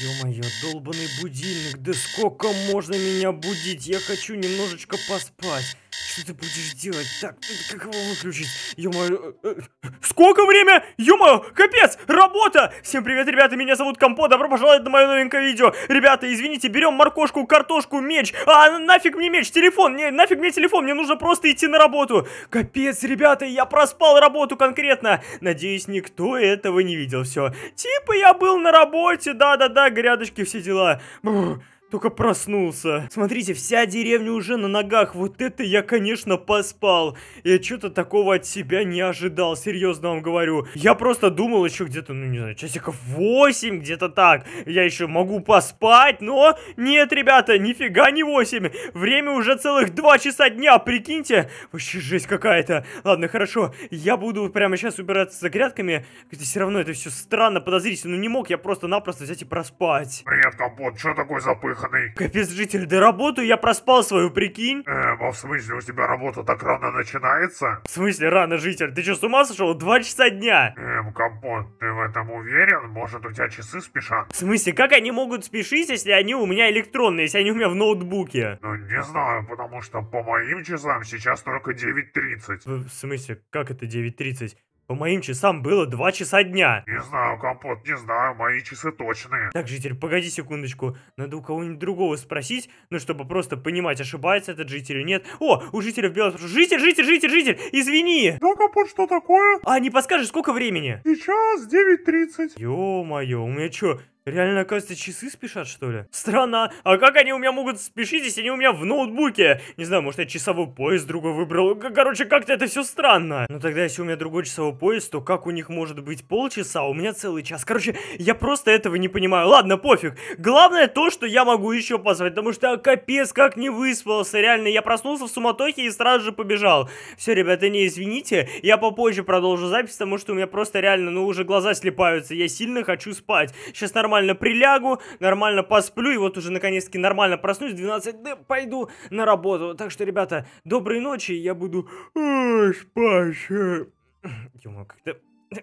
Ё-моё, долбанный будильник, да сколько можно меня будить? Я хочу немножечко поспать. Что ты будешь делать? Так, как его выключить? Ё-моё. Э, э, сколько время? ё капец, работа! Всем привет, ребята, меня зовут Компо, добро пожаловать на мое новенькое видео. Ребята, извините, берем моркошку, картошку, меч. А, нафиг мне меч, телефон, не, нафиг мне телефон, мне нужно просто идти на работу. Капец, ребята, я проспал работу конкретно. Надеюсь, никто этого не видел, все. Типа я был на работе, да-да-да, грядочки, все дела. Бррр. Только проснулся. Смотрите, вся деревня уже на ногах. Вот это я, конечно, поспал. Я что-то такого от себя не ожидал, серьезно вам говорю. Я просто думал еще где-то, ну не знаю, часиков 8, где-то так. Я еще могу поспать, но нет, ребята, нифига не 8. Время уже целых 2 часа дня, прикиньте. Вообще жесть какая-то. Ладно, хорошо, я буду прямо сейчас убираться за грядками. Хотя все равно это все странно, подозрительно. Ну не мог я просто-напросто взять и проспать. Привет, Капот, что такое запыл? выходный. Капец, житель, да работаю, я проспал свою, прикинь. Эм, а в смысле, у тебя работа так рано начинается? В смысле рано, житель? Ты что, с ума сошел? Два часа дня. Эм, Компот, ты в этом уверен? Может, у тебя часы спешат? В смысле, как они могут спешить, если они у меня электронные, если они у меня в ноутбуке? Ну, не знаю, потому что по моим часам сейчас только 9.30. В смысле, как это 9.30? По моим часам было 2 часа дня. Не знаю, Компот, не знаю, мои часы точные. Так, житель, погоди секундочку. Надо у кого-нибудь другого спросить, ну, чтобы просто понимать, ошибается этот житель или нет. О, у жителя в белом... Житель, житель, житель, житель, извини. Да, Компот, что такое? А, не подскажешь, сколько времени? Сейчас 9.30. Ё-моё, у меня что? Реально, кажется, часы спешат, что ли? Странно. А как они у меня могут спешить, если они у меня в ноутбуке? Не знаю, может, я часовой пояс другой выбрал. Короче, как-то это все странно. Ну тогда, если у меня другой часовой пояс, то как у них может быть полчаса, а у меня целый час? Короче, я просто этого не понимаю. Ладно, пофиг. Главное то, что я могу еще позвать, потому что капец, как не выспался. Реально, я проснулся в суматохе и сразу же побежал. Все, ребята, не извините. Я попозже продолжу запись, потому что у меня просто реально, ну, уже глаза слепаются. Я сильно хочу спать. Сейчас нормально нормально прилягу, нормально посплю, и вот уже наконец-таки нормально проснусь, 12 да, пойду на работу. Так что, ребята, доброй ночи, я буду спать. ё как-то...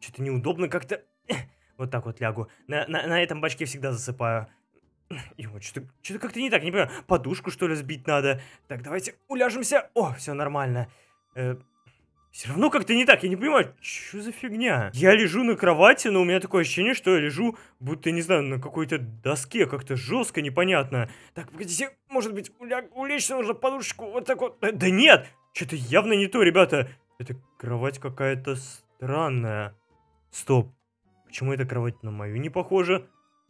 Что-то неудобно как-то... Вот так вот лягу. На, на, на этом бачке всегда засыпаю. Ё, что-то, что-то как-то не так, не понимаю. Подушку, что ли, сбить надо? Так, давайте уляжемся. О, все нормально. Э, все равно как-то не так, я не понимаю, что за фигня? Я лежу на кровати, но у меня такое ощущение, что я лежу, будто, не знаю, на какой-то доске, как-то жестко, непонятно. Так, погодите, может быть, уля- улечься нужно подушечку, вот так вот. Э, да нет, что-то явно не то, ребята. Это кровать какая-то странная. Стоп, почему эта кровать на мою не похожа?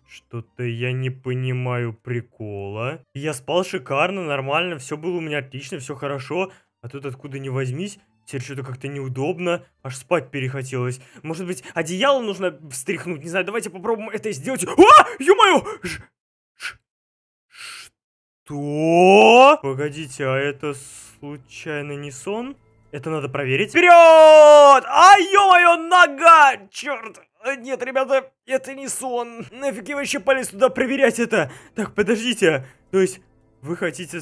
Что-то я не понимаю прикола. Я спал шикарно, нормально, все было у меня отлично, все хорошо. А тут откуда ни возьмись, Теперь что-то как-то неудобно, аж спать перехотелось. Может быть, одеяло нужно встряхнуть? Не знаю, давайте попробуем это сделать. О, а! Ё-моё! Что? Погодите, а это случайно не сон? Это надо проверить. Вперед! А, ё-моё, нога! Черт! Э, нет, ребята, это не сон. Нафиг я вообще полез туда проверять это? Так, подождите. То есть, вы хотите...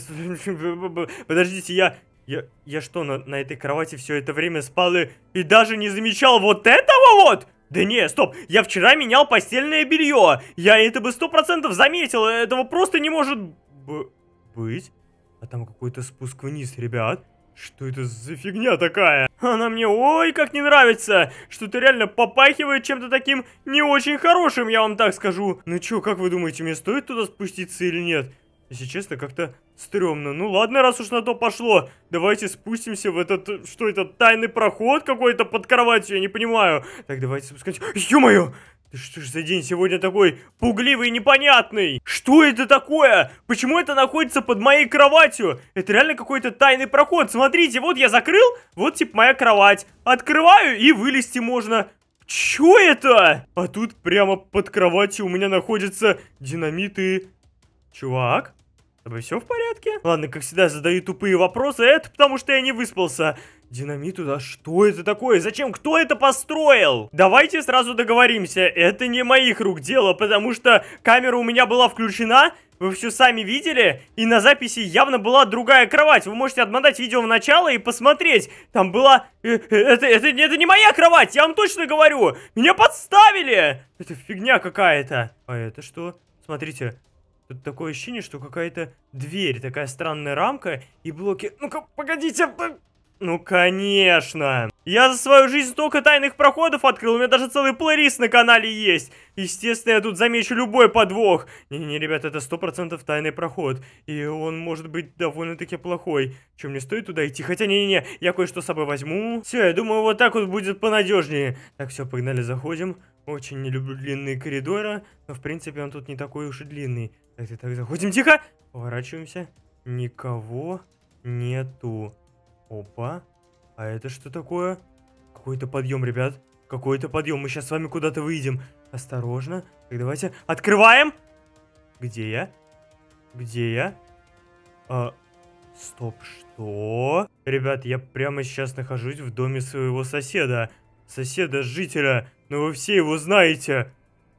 Подождите, я... Я, я что, на, на этой кровати все это время спал и, и даже не замечал вот этого вот? Да не, стоп, я вчера менял постельное белье. Я это бы сто процентов заметил, этого просто не может быть. А там какой-то спуск вниз, ребят. Что это за фигня такая? Она мне ой как не нравится. Что-то реально попахивает чем-то таким не очень хорошим, я вам так скажу. Ну чё, как вы думаете, мне стоит туда спуститься или нет? Если честно, как-то стрёмно. Ну ладно, раз уж на то пошло, давайте спустимся в этот... Что это, тайный проход какой-то под кроватью? Я не понимаю. Так, давайте спускать... Ё-моё! что ж за день сегодня такой пугливый и непонятный? Что это такое? Почему это находится под моей кроватью? Это реально какой-то тайный проход. Смотрите, вот я закрыл, вот типа моя кровать. Открываю и вылезти можно. Чё это? А тут прямо под кроватью у меня находятся динамиты. Чувак? тобой все в порядке? Ладно, как всегда, задаю тупые вопросы. А это потому, что я не выспался. Динамит туда? Что это такое? Зачем? Кто это построил? Давайте сразу договоримся. Это не моих рук дело, потому что камера у меня была включена. Вы все сами видели, и на записи явно была другая кровать. Вы можете отмотать видео в начало и посмотреть. Там была... Э, э, это, это, это не моя кровать, я вам точно говорю. Меня подставили! Это фигня какая-то. А это что? Смотрите, Тут такое ощущение, что какая-то дверь, такая странная рамка и блоки... Ну-ка, погодите! Ну, конечно. Я за свою жизнь столько тайных проходов открыл, у меня даже целый плейлист на канале есть. Естественно, я тут замечу любой подвох. Не-не, ребята, это сто процентов тайный проход. И он может быть довольно-таки плохой. Чем мне стоит туда идти? Хотя, не-не-не, я кое-что с собой возьму. Все, я думаю, вот так вот будет понадежнее. Так, все, погнали, заходим. Очень не люблю длинные коридоры, но, в принципе, он тут не такой уж и длинный. Так, так, так, заходим, тихо! Поворачиваемся. Никого нету. Опа. А это что такое? Какой-то подъем, ребят. Какой-то подъем. Мы сейчас с вами куда-то выйдем. Осторожно. Так, давайте. Открываем! Где я? Где я? А, стоп, что? Ребят, я прямо сейчас нахожусь в доме своего соседа. Соседа-жителя. Но ну, вы все его знаете.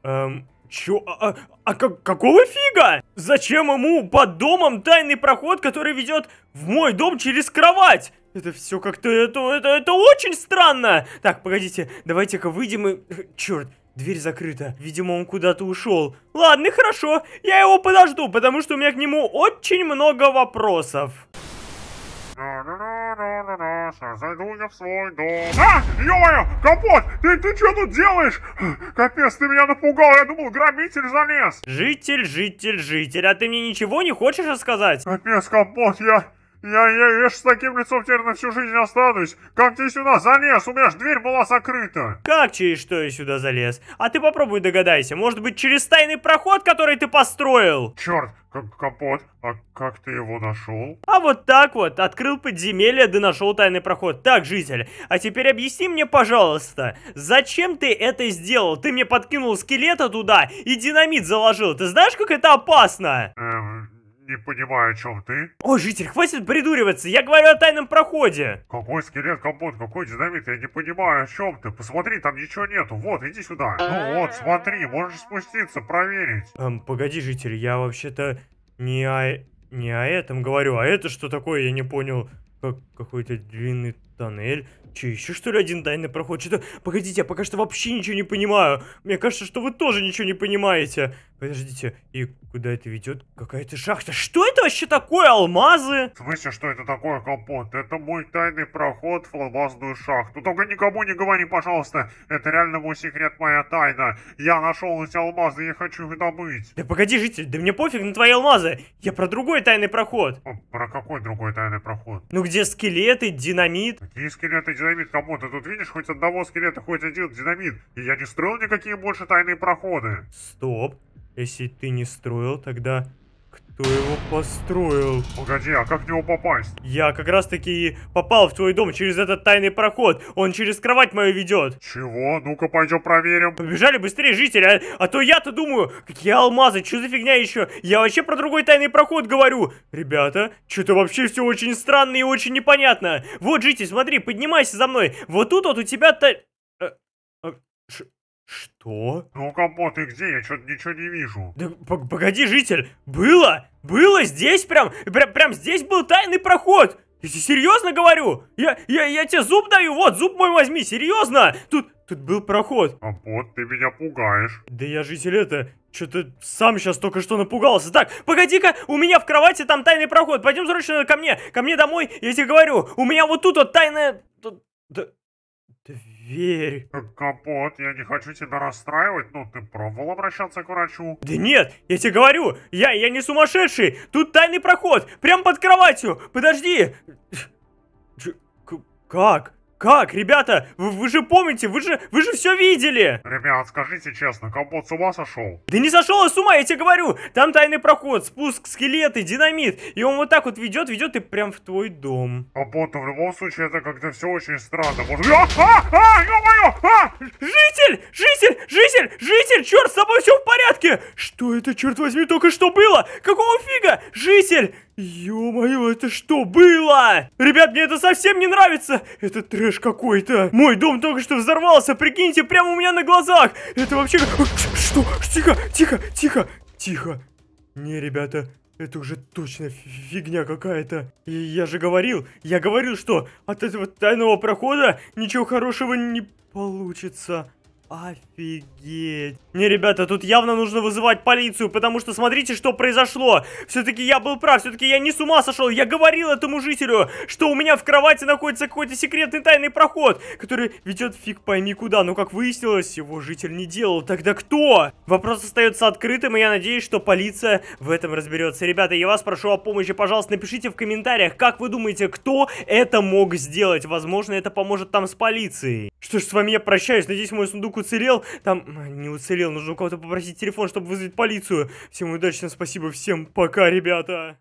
Эм, чё? А, а, а как, какого фига? Зачем ему под домом тайный проход, который ведет в мой дом через кровать? Это все как-то... Это, это, это очень странно! Так, погодите, давайте-ка выйдем и... Э, Черт, дверь закрыта. Видимо, он куда-то ушел. Ладно, хорошо, я его подожду, потому что у меня к нему очень много вопросов. Маша, зайду-ка в свой дом. А, ё Капот, ты, ты что тут делаешь? Капец, ты меня напугал, я думал, грабитель залез. Житель, житель, житель, а ты мне ничего не хочешь рассказать? Капец, Капот, я... Я, я, я ж с таким лицом теперь на всю жизнь останусь. Как ты сюда залез? У меня ж дверь была закрыта. Как через что я сюда залез? А ты попробуй догадайся. Может быть, через тайный проход, который ты построил? Черт, как капот. А как ты его нашел? А вот так вот. Открыл подземелье, да нашел тайный проход. Так, житель, а теперь объясни мне, пожалуйста, зачем ты это сделал? Ты мне подкинул скелета туда и динамит заложил. Ты знаешь, как это опасно? Эм, не понимаю, о чем ты. О, житель, хватит придуриваться, я говорю о тайном проходе. Какой скелет компот, какой динамит, я не понимаю, о чем ты. Посмотри, там ничего нету, вот, иди сюда. Ну вот, смотри, можешь спуститься, проверить. Эм, погоди, житель, я вообще-то не о... не о этом говорю, а это что такое, я не понял. Как какой-то длинный Тоннель? Че, еще что ли один тайный проход? Что-то... Погодите, я пока что вообще ничего не понимаю. Мне кажется, что вы тоже ничего не понимаете. Подождите, и куда это ведет? Какая-то шахта. Что это вообще такое, алмазы? В смысле, что это такое, Компот? Это мой тайный проход в алмазную шахту. Только никому не говори, пожалуйста. Это реально мой секрет, моя тайна. Я нашел эти алмазы и хочу их добыть. Да погоди, житель, да мне пофиг на твои алмазы. Я про другой тайный проход. Про какой другой тайный проход? Ну где скелеты, динамит? Какие скелеты и динамит? Кому ты тут видишь хоть одного скелета, хоть один динамит? И я не строил никакие больше тайные проходы. Стоп. Если ты не строил, тогда кто его построил? Погоди, а как в него попасть? Я как раз таки попал в твой дом через этот тайный проход. Он через кровать мою ведет. Чего? Ну-ка пойдем проверим. Побежали быстрее, жители, а, а то я-то думаю, какие алмазы, что за фигня еще? Я вообще про другой тайный проход говорю. Ребята, что-то вообще все очень странно и очень непонятно. Вот, житель, смотри, поднимайся за мной. Вот тут вот у тебя то. Что? Ну, Капо, ты где? Я что-то ничего не вижу. Да погоди, житель, было? Было здесь прям? Прям, прям здесь был тайный проход? Я серьезно говорю? Я, я, я тебе зуб даю, вот, зуб мой возьми, серьезно! Тут, тут был проход. А вот, ты меня пугаешь. Да я житель это, что-то сам сейчас только что напугался. Так, погоди-ка, у меня в кровати там тайный проход. Пойдем срочно ко мне, ко мне домой, я тебе говорю. У меня вот тут вот тайная... Да, Дверь. Капот, я не хочу тебя расстраивать, но ты пробовал обращаться к врачу? Да нет, я тебе говорю, я, я не сумасшедший. Тут тайный проход, прямо под кроватью. Подожди. Как? Как, ребята? Вы, вы же помните, вы же, вы же все видели! Ребят, скажите честно, компот с ума сошел? Да не сошел а с ума, я тебе говорю! Там тайный проход, спуск, скелеты, динамит. И он вот так вот ведет, ведет и прям в твой дом. Компот, в любом случае это как-то все очень странно. Может... А, а, а, ё-моё! А! Житель! Житель! Житель! Житель! Черт, с тобой все в порядке! Что это, черт возьми, только что было? Какого фига? Житель! Ё-моё, это что было? Ребят, мне это совсем не нравится. Это трэш какой-то. Мой дом только что взорвался, прикиньте, прямо у меня на глазах. Это вообще... Что? Тихо, тихо, тихо, тихо. Не, ребята, это уже точно фигня какая-то. я же говорил, я говорил, что от этого тайного прохода ничего хорошего не получится. Офигеть. Не, ребята, тут явно нужно вызывать полицию, потому что смотрите, что произошло. Все-таки я был прав, все-таки я не с ума сошел. Я говорил этому жителю, что у меня в кровати находится какой-то секретный тайный проход, который ведет фиг пойми куда. Но как выяснилось, его житель не делал. Тогда кто? Вопрос остается открытым, и я надеюсь, что полиция в этом разберется. Ребята, я вас прошу о помощи. Пожалуйста, напишите в комментариях, как вы думаете, кто это мог сделать. Возможно, это поможет там с полицией. Что ж, с вами я прощаюсь. Надеюсь, мой сундук уцелел, там... А, не уцелел, нужно у кого-то попросить телефон, чтобы вызвать полицию. Всем удачи, спасибо, всем пока, ребята!